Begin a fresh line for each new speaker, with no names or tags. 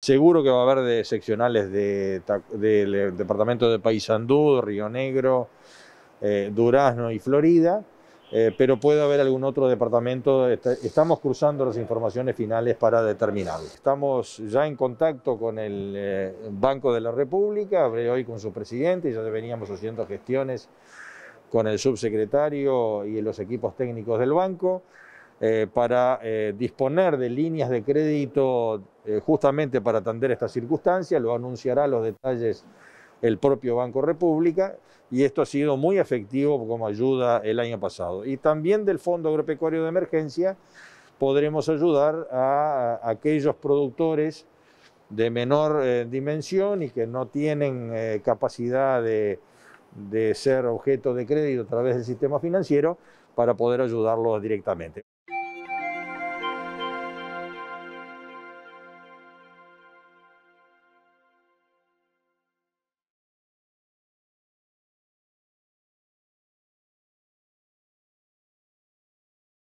Seguro que va a haber de seccionales del eh, departamento de Paysandú, Río Negro, eh, Durazno y Florida, eh, pero puede haber algún otro departamento. estamos cruzando las informaciones finales para determinarlo. Estamos ya en contacto con el Banco de la República, hablé hoy con su presidente, ya veníamos haciendo gestiones con el subsecretario y los equipos técnicos del banco. Eh, para eh, disponer de líneas de crédito eh, justamente para atender esta circunstancia, lo anunciará los detalles el propio Banco República y esto ha sido muy efectivo como ayuda el año pasado. Y también del Fondo Agropecuario de Emergencia podremos ayudar a, aquellos productores de menor dimensión y que no tienen capacidad de ser objeto de crédito a través del sistema financiero para poder ayudarlos directamente.